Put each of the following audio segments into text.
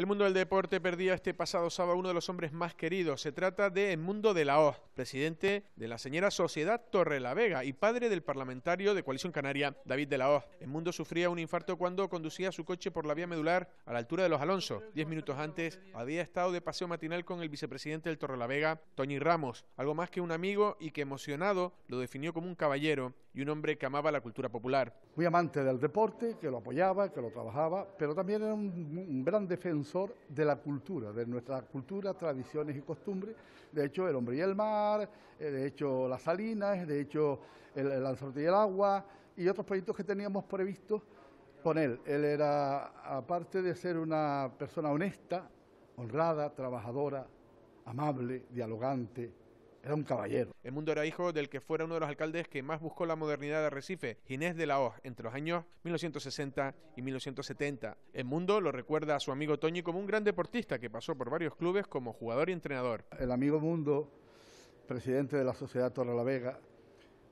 El mundo del deporte perdía este pasado sábado uno de los hombres más queridos. Se trata de Edmundo de la Hoz, presidente de la señora Sociedad Torre la Vega y padre del parlamentario de Coalición Canaria, David de la Hoz. Edmundo sufría un infarto cuando conducía su coche por la vía medular a la altura de los Alonso. Diez minutos antes había estado de paseo matinal con el vicepresidente del Torre la Vega, Toñi Ramos, algo más que un amigo y que emocionado lo definió como un caballero y un hombre que amaba la cultura popular. Muy amante del deporte, que lo apoyaba, que lo trabajaba, pero también era un gran defensor de la cultura, de nuestra cultura, tradiciones y costumbres. De hecho, el hombre y el mar, eh, de hecho, las salinas, de hecho, el, el y el agua y otros proyectos que teníamos previstos con él. Él era, aparte de ser una persona honesta, honrada, trabajadora, amable, dialogante, era un caballero. El mundo era hijo del que fuera uno de los alcaldes que más buscó la modernidad de Recife... Ginés de la Hoz, entre los años 1960 y 1970. El mundo lo recuerda a su amigo Toñi como un gran deportista que pasó por varios clubes como jugador y entrenador. El amigo Mundo, presidente de la Sociedad Torre la Vega,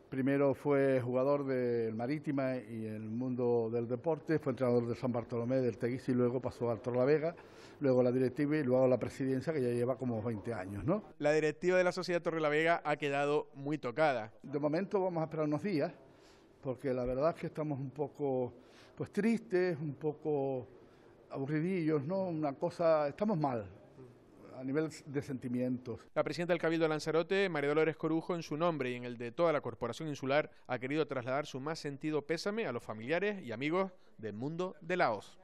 Primero fue jugador del Marítima y el mundo del deporte, fue entrenador del San Bartolomé, del Teguís y luego pasó a la Vega, luego la directiva y luego la presidencia que ya lleva como 20 años. ¿no? La directiva de la Sociedad Torre la Vega ha quedado muy tocada. De momento vamos a esperar unos días porque la verdad es que estamos un poco pues tristes, un poco aburridillos, ¿no? Una cosa, estamos mal, a nivel de sentimientos. La presidenta del Cabildo de Lanzarote, María Dolores Corujo, en su nombre y en el de toda la Corporación Insular, ha querido trasladar su más sentido pésame a los familiares y amigos del mundo de Laos.